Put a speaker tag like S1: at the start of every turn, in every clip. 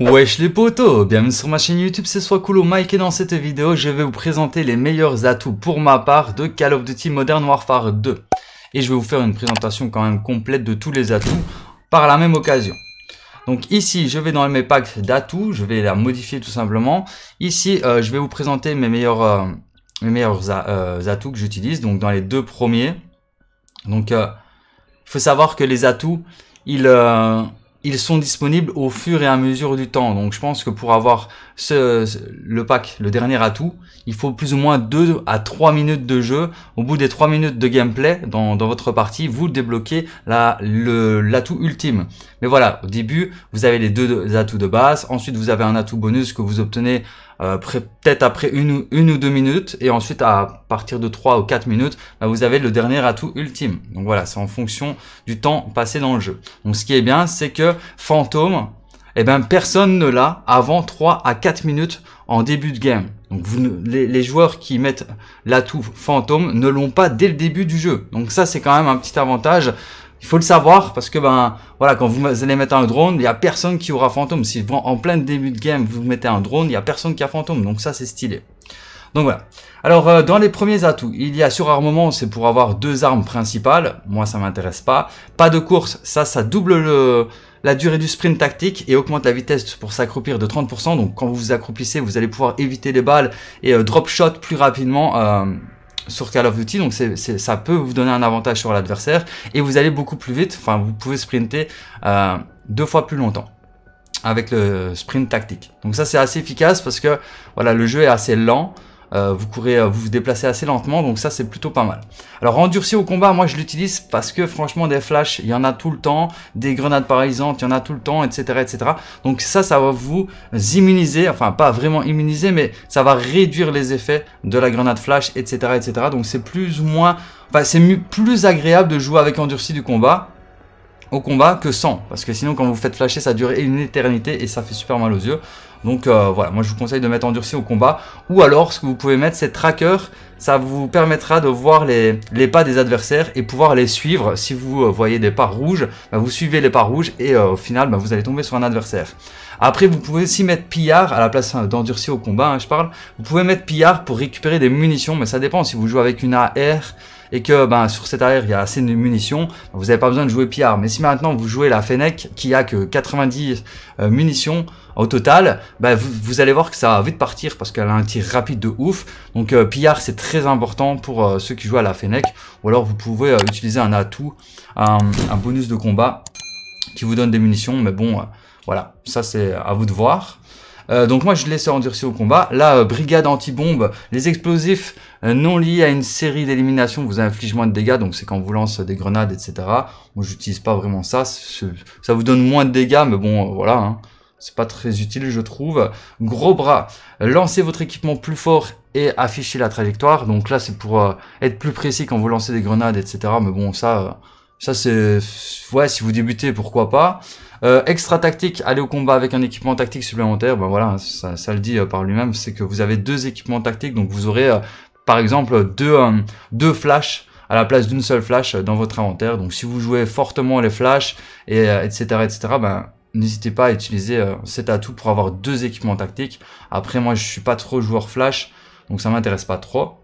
S1: Wesh les potos, bienvenue sur ma chaîne YouTube, c'est soit cool Mike et dans cette vidéo je vais vous présenter les meilleurs atouts pour ma part de Call of Duty Modern Warfare 2 et je vais vous faire une présentation quand même complète de tous les atouts par la même occasion. Donc ici, je vais dans mes packs d'atouts, je vais la modifier tout simplement. Ici, euh, je vais vous présenter mes meilleurs, euh, mes meilleurs euh, atouts que j'utilise, donc dans les deux premiers. Donc, il faut savoir que les atouts, ils, ils sont disponibles au fur et à mesure du temps. Donc je pense que pour avoir ce, le pack, le dernier atout, il faut plus ou moins 2 à 3 minutes de jeu. Au bout des 3 minutes de gameplay dans, votre partie, vous débloquez l'atout ultime. Mais voilà, au début, vous avez les deux atouts de base. Ensuite, vous avez un atout bonus que vous obtenez euh, peut-être après une ou, deux minutes, et ensuite à partir de trois ou quatre minutes, bah, vous avez le dernier atout ultime. Donc voilà, c'est en fonction du temps passé dans le jeu. Donc ce qui est bien, c'est que Fantôme, eh ben, personne ne l'a avant trois à quatre minutes en début de game. Donc vous, les, les, joueurs qui mettent l'atout fantôme ne l'ont pas dès le début du jeu. Donc ça c'est quand même un petit avantage il faut le savoir parce que ben voilà, quand vous allez mettre un drone, il n'y a personne qui aura fantôme. Si en plein début de game vous mettez un drone, il y a personne qui a fantôme. Donc ça c'est stylé. Donc voilà. Alors euh, dans les premiers atouts, il y a surarmement, c'est pour avoir deux armes principales. Moi ça m'intéresse pas. Pas de course, ça ça double le, la durée du sprint tactique et augmente la vitesse pour s'accroupir de 30%. Donc quand vous vous accroupissez, vous allez pouvoir éviter les balles et euh, drop shot plus rapidement. Euh, sur Call of Duty, donc c'est ça peut vous donner un avantage sur l'adversaire et vous allez beaucoup plus vite, enfin vous pouvez sprinter euh, deux fois plus longtemps avec le sprint tactique. Donc ça c'est assez efficace parce que voilà le jeu est assez lent, euh, vous courez, euh, vous vous déplacez assez lentement, donc ça c'est plutôt pas mal. Alors endurci au combat, moi je l'utilise parce que franchement des flashs, il y en a tout le temps, des grenades paralysantes, il y en a tout le temps, etc., etc. Donc ça, ça va vous immuniser, enfin pas vraiment immuniser, mais ça va réduire les effets de la grenade flash, etc., etc. Donc c'est plus ou moins, enfin c'est plus agréable de jouer avec endurci du combat au combat que 100. Parce que sinon, quand vous faites flasher, ça dure une éternité et ça fait super mal aux yeux. Donc euh, voilà, moi je vous conseille de mettre endurci au combat. Ou alors, ce que vous pouvez mettre, c'est tracker. Ça vous permettra de voir les, pas des adversaires et pouvoir les suivre. Si vous euh, voyez des pas rouges, bah, vous suivez les pas rouges et euh, au final, bah, vous allez tomber sur un adversaire. Après, vous pouvez aussi mettre pillard à la place euh, d'endurci au combat, hein, je parle. Vous pouvez mettre pillard pour récupérer des munitions, mais ça dépend. Si vous jouez avec une AR et que ben, sur cette AR il y a assez de munitions, ben, vous n'avez pas besoin de jouer pillard. Mais si maintenant vous jouez la Fennec qui a que 90 euh, munitions, au total, ben, vous, allez voir que ça va vite partir parce qu'elle a un tir rapide de ouf. Donc euh, pillard c'est très important pour ceux qui jouent à la Fennec. Ou alors vous pouvez utiliser un atout, un bonus de combat qui vous donne des munitions, mais bon, euh, voilà, ça c'est à vous de voir. Euh, donc moi je laisse endurcir au combat. La euh, brigade anti-bombe, les explosifs non liés à une série d'éliminations vous infligent moins de dégâts, donc c'est quand vous lance des grenades, etc. Moi j'utilise pas vraiment ça, ça vous donne moins de dégâts, mais bon voilà, hein. c'est pas très utile je trouve. Gros bras, lancez votre équipement plus fort et affichez la trajectoire, donc là c'est pour être plus précis quand vous lancez des grenades, etc. Mais bon ça ça, c'est... Ouais, si vous débutez, pourquoi pas. Euh, extra tactique, aller au combat avec un équipement tactique supplémentaire. Ben voilà, ça, le dit euh, par lui-même. C'est que vous avez deux équipements tactiques. Donc, vous aurez, euh, par exemple, deux, deux flashs à la place d'une seule flash dans votre inventaire. Donc, si vous jouez fortement les flashs, et, etc., etc., ben, n'hésitez pas à utiliser cet atout pour avoir deux équipements tactiques. Après, moi, je suis pas trop joueur flash. Donc, ça m'intéresse pas trop.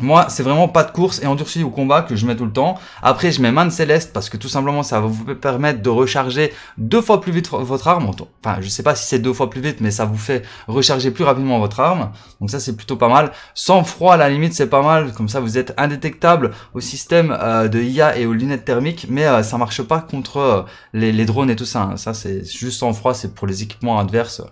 S1: Moi, c'est vraiment pas de course et endurci au combat que je mets tout le temps. Après, je mets main de céleste parce que tout simplement, ça va vous permettre de recharger deux fois plus vite votre arme. Enfin, je sais pas si c'est deux fois plus vite, mais ça vous fait recharger plus rapidement votre arme. Donc ça, c'est plutôt pas mal. Sans froid, à la limite, c'est pas mal. Comme ça, vous êtes indétectable au système euh, de IA et aux lunettes thermiques, mais ça euh, ça marche pas contre euh, les, drones et tout ça. Hein. Ça, c'est juste sans froid, c'est pour les équipements adverses.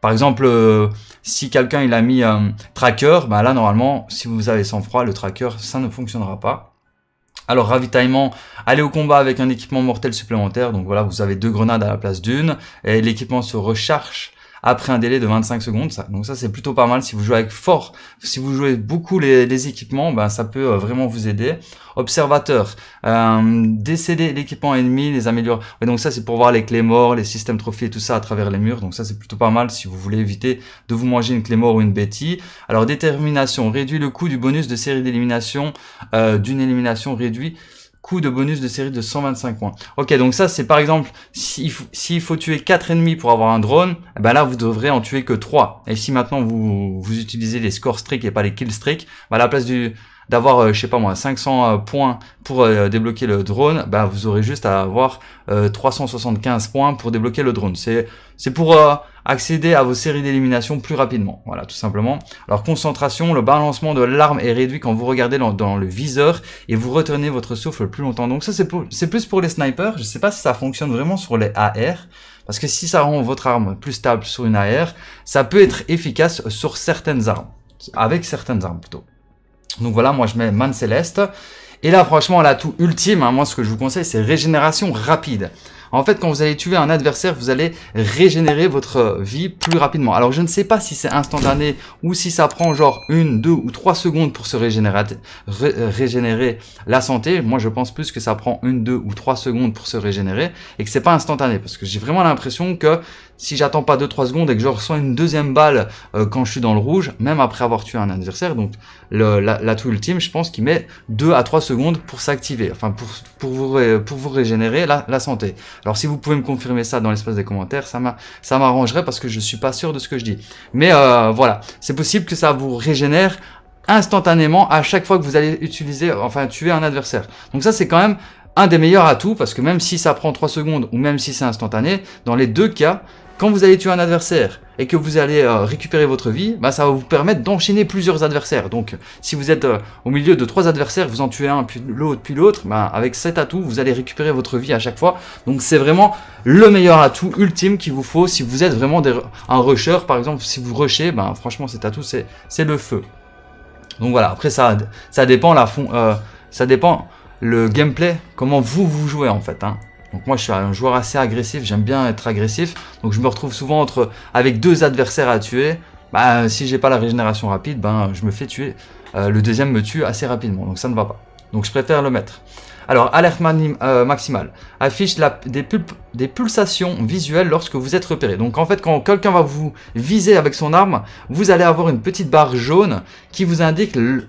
S1: Par exemple, euh, si quelqu'un il a mis un tracker, bah là normalement, si vous avez sang froid, le tracker ça ne fonctionnera pas. Alors ravitaillement, allez au combat avec un équipement mortel supplémentaire. Donc voilà, vous avez deux grenades à la place d'une et l'équipement se recharge après un délai de 25 secondes. Ça. Donc ça, c'est plutôt pas mal. Si vous jouez avec fort, si vous jouez beaucoup les, équipements, ben, ça peut euh, vraiment vous aider. Observateur, euh, décéder l'équipement ennemi, les améliorer. donc ça, c'est pour voir les clés morts, les systèmes trophées, tout ça à travers les murs. Donc ça, c'est plutôt pas mal si vous voulez éviter de vous manger une clé mort ou une bêtise. Alors détermination, réduit le coût du bonus de série d'élimination, euh, d'une élimination réduite Coup de bonus de série de 125 points. Ok, donc ça c'est par exemple, s'il faut, tuer 4 ennemis pour avoir un drone, eh ben là vous devrez en tuer que 3. Et si maintenant vous, vous utilisez les scores streaks et pas les kill streaks, bah, à la place du, d'avoir, euh, je sais pas moi, 500 euh, points pour euh, débloquer le drone, bah vous aurez juste à avoir 375 points pour débloquer le drone. C'est c'est pour accéder à vos séries d'élimination plus rapidement. Voilà, tout simplement. Alors concentration, le balancement de l'arme est réduit quand vous regardez dans, le viseur et vous retenez votre souffle plus longtemps. Donc ça, c'est plus pour les snipers. Je ne sais pas si ça fonctionne vraiment sur les AR. Parce que si ça rend votre arme plus stable sur une AR, ça peut être efficace sur certaines armes. Avec certaines armes plutôt. Donc voilà, moi je mets Man Céleste. Et là, franchement, l'atout ultime, hein. moi ce que je vous conseille, c'est régénération rapide. En fait, quand vous allez tuer un adversaire, vous allez régénérer votre vie plus rapidement. Alors, je ne sais pas si c'est instantané ou si ça prend genre une, deux ou trois secondes pour se régénérer, euh, régénérer la santé. Moi, je pense plus que ça prend une, deux ou trois secondes pour se régénérer et que c'est pas instantané parce que j'ai vraiment l'impression que si j'attends pas deux, trois secondes et que je reçois une deuxième balle euh, quand je suis dans le rouge, même après avoir tué un adversaire, donc la la, ultime, je pense qu'il met deux à trois secondes pour s'activer, enfin pour, pour, vous, pour vous régénérer la santé. Alors si vous pouvez me confirmer ça dans l'espace des commentaires, ça m'arrangerait parce que je suis pas sûr de ce que je dis. Mais euh, voilà, c'est possible que ça vous régénère instantanément à chaque fois que vous allez utiliser, enfin tuer un adversaire. Donc ça c'est quand même un des meilleurs atouts parce que même si ça prend 3 secondes ou même si c'est instantané, dans les deux cas, quand vous allez tuer un adversaire et que vous allez euh, récupérer votre vie, bah, ça va vous permettre d'enchaîner plusieurs adversaires. Donc si vous êtes euh, au milieu de trois adversaires, vous en tuez un, puis l'autre, puis l'autre, bah, avec cet atout, vous allez récupérer votre vie à chaque fois. Donc c'est vraiment le meilleur atout ultime qu'il vous faut si vous êtes vraiment un rusher. Par exemple, si vous rushez, bah, franchement cet atout c'est le feu. Donc voilà, après ça, ça dépend la fond, euh, ça dépend le gameplay, comment vous vous jouez en fait. Hein. Donc moi je suis un joueur assez agressif, j'aime bien être agressif. Donc je me retrouve souvent entre avec deux adversaires à tuer. Bah si j'ai pas la régénération rapide, ben je me fais tuer. Euh, le deuxième me tue assez rapidement, donc ça ne va pas. Donc je préfère le mettre. Alors, alerte euh, maximale. Affiche la, des, des, pulsations visuelles lorsque vous êtes repéré. Donc en fait, quand quelqu'un va vous viser avec son arme, vous allez avoir une petite barre jaune qui vous indique le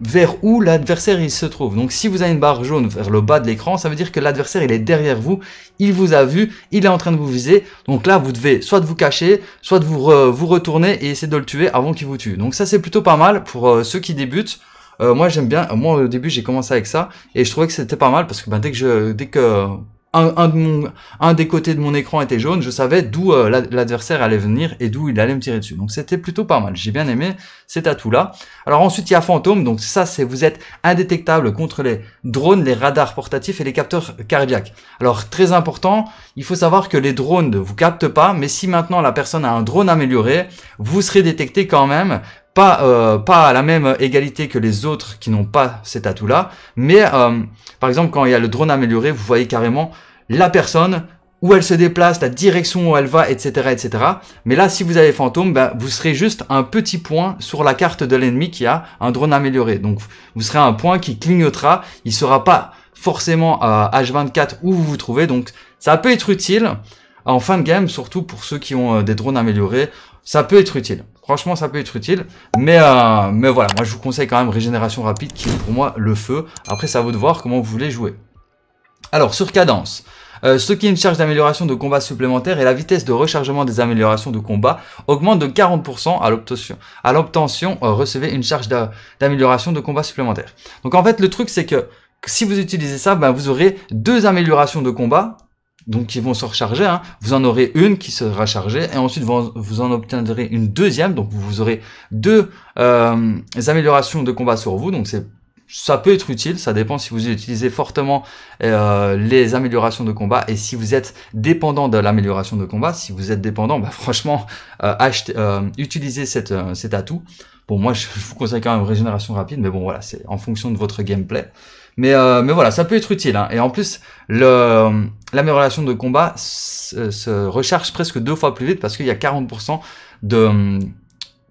S1: vers où l'adversaire il se trouve. Donc si vous avez une barre jaune vers le bas de l'écran, ça veut dire que l'adversaire il est derrière vous, il vous a vu, il est en train de vous viser. Donc là vous devez soit de vous cacher, soit de vous, vous retourner et essayer de le tuer avant qu'il vous tue. Donc ça c'est plutôt pas mal pour euh, ceux qui débutent. Euh, moi j'aime bien, moi au début j'ai commencé avec ça et je trouvais que c'était pas mal parce que bah, dès que je, dès que un, des côtés de mon écran était jaune, je savais d'où euh, l'adversaire allait venir et d'où il allait me tirer dessus. Donc c'était plutôt pas mal. J'ai bien aimé cet atout-là. Alors ensuite, il y a Fantôme. Donc ça, c'est vous êtes indétectable contre les drones, les radars portatifs et les capteurs cardiaques. Alors très important, il faut savoir que les drones ne vous captent pas, mais si maintenant la personne a un drone amélioré, vous serez détecté quand même pas, euh, pas à la même égalité que les autres qui n'ont pas cet atout-là, mais euh, par exemple quand il y a le drone amélioré, vous voyez carrément la personne, où elle se déplace, la direction où elle va, etc. etc. Mais là, si vous avez fantôme, ben, vous serez juste un petit point sur la carte de l'ennemi qui a un drone amélioré. Donc vous serez un point qui clignotera, il sera pas forcément à H24 où vous vous trouvez, donc ça peut être utile en fin de game, surtout pour ceux qui ont euh, des drones améliorés, ça peut être utile. Franchement, ça peut être utile. Mais, euh, mais voilà, moi je vous conseille quand même Régénération Rapide qui est pour moi le feu. Après, ça vaut de voir comment vous voulez jouer. Alors, sur Cadence. Euh, ce qui est une charge d'amélioration de combat supplémentaire et la vitesse de rechargement des améliorations de combat augmente de 40% à l'obtention. Euh, recevez une charge d'amélioration de combat supplémentaire. Donc en fait, le truc, c'est que si vous utilisez ça, ben, vous aurez deux améliorations de combat donc ils vont se recharger. Hein. Vous en aurez une qui sera chargée et ensuite vous en, obtiendrez une deuxième. Donc vous aurez deux euh, améliorations de combat sur vous. Donc c'est ça peut être utile, ça dépend si vous utilisez fortement euh, les améliorations de combat et si vous êtes dépendant de l'amélioration de combat. Si vous êtes dépendant, bah franchement, euh, euh utilisez cet atout. Bon, moi, je vous conseille quand même régénération rapide, mais bon, voilà, c'est en fonction de votre gameplay. Mais, euh, mais voilà, ça peut être utile. Hein. Et en plus, la relation de combat se, euh, se recharge presque deux fois plus vite parce qu'il y a 40% de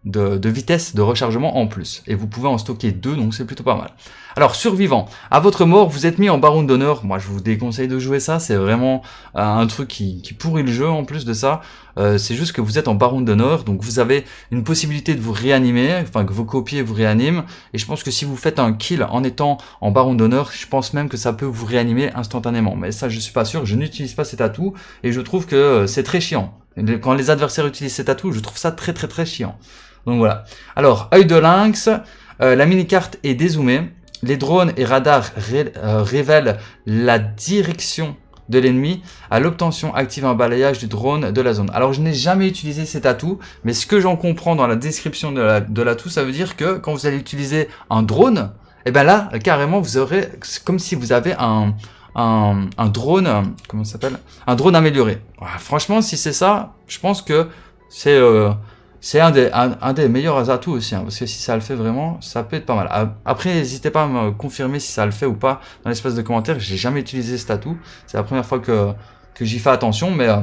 S1: de, vitesse de rechargement en plus. Et vous pouvez en stocker deux, donc c'est plutôt pas mal. Alors, survivant. À votre mort, vous êtes mis en baron d'honneur. Moi, je vous déconseille de jouer ça. C'est vraiment euh, un truc qui, qui, pourrit le jeu en plus de ça. Euh, c'est juste que vous êtes en baron d'honneur. Donc, vous avez une possibilité de vous réanimer. Enfin, que vos copiers vous réaniment. Et je pense que si vous faites un kill en étant en baron d'honneur, je pense même que ça peut vous réanimer instantanément. Mais ça, je suis pas sûr. Je n'utilise pas cet atout. Et je trouve que euh, c'est très chiant. Quand les adversaires utilisent cet atout, je trouve ça très très très chiant. Donc voilà. Alors, œil de lynx, euh, la mini-carte est dézoomée. Les drones et radars euh, révèlent la direction de l'ennemi à l'obtention active un balayage du drone de la zone. Alors je n'ai jamais utilisé cet atout, mais ce que j'en comprends dans la description de l'atout, ça veut dire que quand vous allez utiliser un drone, et eh ben là, carrément, vous aurez comme si vous avez un, un, drone, comment ça s'appelle Un drone amélioré. franchement, si c'est ça, je pense que c'est euh, c'est un des, un, des meilleurs atouts aussi, hein, parce que si ça le fait vraiment, ça peut être pas mal. Après, n'hésitez pas à me confirmer si ça le fait ou pas dans l'espace de commentaires. J'ai jamais utilisé cet atout, c'est la première fois que, que j'y fais attention, mais, euh,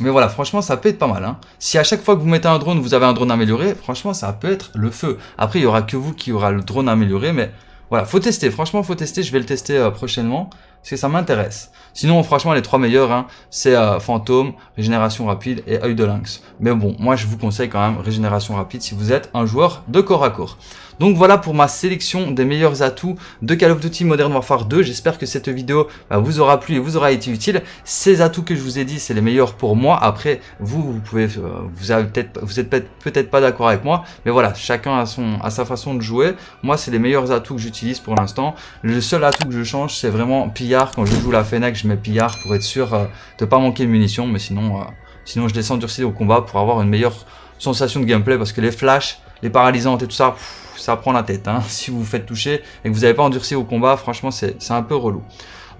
S1: mais voilà, franchement, ça peut être pas mal. Hein. Si à chaque fois que vous mettez un drone, vous avez un drone amélioré, franchement, ça peut être le feu. Après, il y aura que vous qui aura le drone amélioré, mais voilà, faut tester, franchement faut tester, je vais le tester euh, prochainement, parce que ça m'intéresse. Sinon, franchement, les trois meilleurs, hein, c'est euh, Fantôme, Régénération Rapide et Œil de Lynx. Mais bon, moi je vous conseille quand même Régénération Rapide si vous êtes un joueur de corps à corps. Donc voilà pour ma sélection des meilleurs atouts de Call of Duty Modern Warfare 2. J'espère que cette vidéo bah, vous aura plu et vous aura été utile. Ces atouts que je vous ai dit, c'est les meilleurs pour moi. Après, vous, vous pouvez, euh, vous avez peut-être, vous êtes peut-être pas d'accord avec moi, mais voilà, chacun a son, a sa façon de jouer. Moi, c'est les meilleurs atouts que j'utilise pour l'instant. Le seul atout que je change, c'est vraiment pillard. Quand je joue la Fennec, je mets pillard pour être sûr euh, de pas manquer de munitions, mais sinon, euh, sinon je descends durci au combat pour avoir une meilleure sensation de gameplay parce que les flashs les paralysantes et tout ça, ça prend la tête. Hein. Si vous vous faites toucher et que vous n'avez pas endurci au combat, franchement, c'est un peu relou.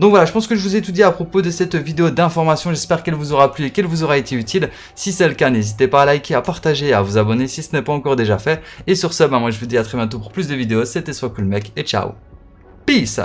S1: Donc voilà, je pense que je vous ai tout dit à propos de cette vidéo d'information. J'espère qu'elle vous aura plu et qu'elle vous aura été utile. Si c'est le cas, n'hésitez pas à liker, à partager, à vous abonner si ce n'est pas encore déjà fait. Et sur ce, bah, moi je vous dis à très bientôt pour plus de vidéos. C'était Soit Cool Mec et ciao. Peace